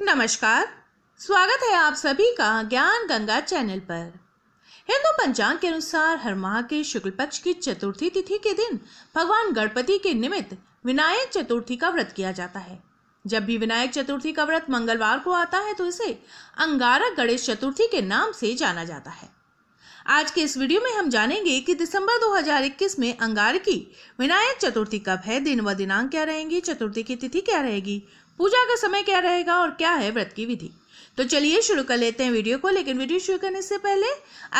नमस्कार स्वागत है आप सभी का ज्ञान गंगा चैनल पर हिंदू पंचांग के अनुसार हर माह के शुक्ल पक्ष की चतुर्थी तिथि के दिन भगवान गणपति के निमित्त विनायक चतुर्थी का व्रत किया जाता है जब भी विनायक चतुर्थी का व्रत मंगलवार को आता है तो इसे अंगारक गणेश चतुर्थी के नाम से जाना जाता है आज के इस वीडियो में हम जानेंगे कि दिसंबर 2021 में अंगार की विनायक चतुर्थी कब है दिन व दिनांक क्या रहेंगी चतुर्थी की तिथि क्या रहेगी पूजा का समय क्या रहेगा और क्या है व्रत की विधि तो चलिए शुरू कर लेते हैं वीडियो को लेकिन वीडियो शुरू करने से पहले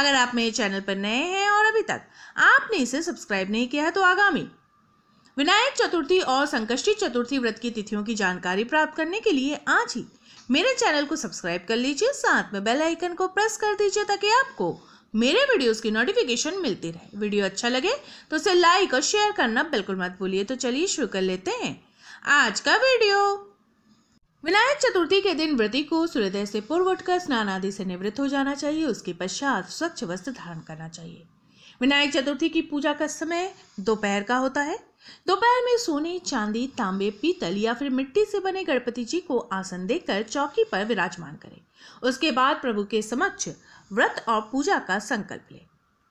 अगर आप मेरे चैनल पर नए हैं और अभी तक आपने इसे सब्सक्राइब नहीं किया है तो आगामी विनायक चतुर्थी और संकष्टी चतुर्थी व्रत की तिथियों की जानकारी प्राप्त करने के लिए आज ही मेरे चैनल को सब्सक्राइब कर लीजिए साथ में बेल आइकन को प्रेस कर दीजिए ताकि आपको मेरे वीडियोस की नोटिफिकेशन मिलती रहे वीडियो अच्छा लगे तो उसे लाइक और शेयर करना बिल्कुल मत भूलिए तो चलिए शुरू कर लेते हैं आज का वीडियो विनायक चतुर्थी के दिन व्रती को सूर्योदय से पूर्व उठकर स्नान आदि से निवृत्त हो जाना चाहिए उसके पश्चात स्वच्छ वस्त्र धारण करना चाहिए विनायक चतुर्थी की पूजा का समय दोपहर का होता है दोपहर में सोने चांदी तांबे पीतल या फिर मिट्टी से बने गणपति जी को आसन देकर चौकी पर विराजमान करें उसके बाद प्रभु के समक्ष व्रत और पूजा का संकल्प लें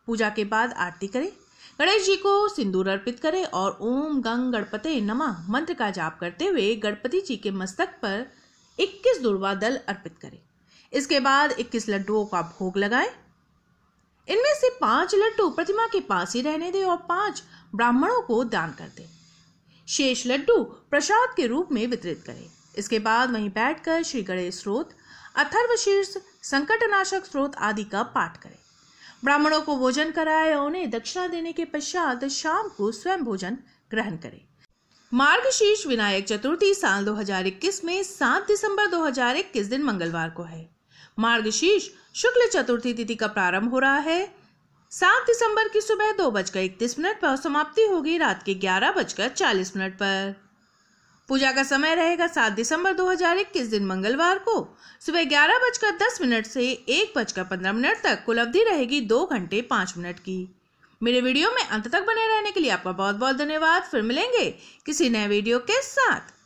पूजा के बाद आरती करें गणेश जी को सिंदूर अर्पित करें और ओम गंग गणपते नमः मंत्र का जाप करते हुए गणपति जी के मस्तक पर 21 दुर्वा दल अर्पित करें इसके बाद 21 लड्डुओं का भोग लगाएं इनमें से पांच लड्डू प्रतिमा के पास ही रहने दे और पांच ब्राह्मणों को दान कर दे शेष लड्डू प्रसाद के रूप में वितरित करे इसके बाद वहीं बैठकर श्री गणेश स्रोत अथर्व शीर्ष संकटनाशक स्रोत आदि का पाठ करें ब्राह्मणों को भोजन कराए और उन्हें दक्षिणा देने के पश्चात शाम को स्वयं भोजन ग्रहण करें मार्गशीर्ष विनायक चतुर्थी साल 2021 में 7 दिसंबर 2021 दिन मंगलवार को है मार्गशीर्ष शुक्ल चतुर्थी तिथि का प्रारंभ हो रहा है सात दिसंबर की सुबह दो बजकर इकतीस मिनट पर समाप्ति होगी रात के ग्यारह बजकर चालीस मिनट पर पूजा का समय रहेगा सात दिसंबर दो हजार इक्कीस दिन मंगलवार को सुबह ग्यारह बजकर दस मिनट से एक बजकर पंद्रह मिनट तक कुल अवधि रहेगी दो घंटे पांच मिनट की मेरे वीडियो में अंत तक बने रहने के लिए आपका बहुत बहुत धन्यवाद फिर मिलेंगे किसी नए वीडियो के साथ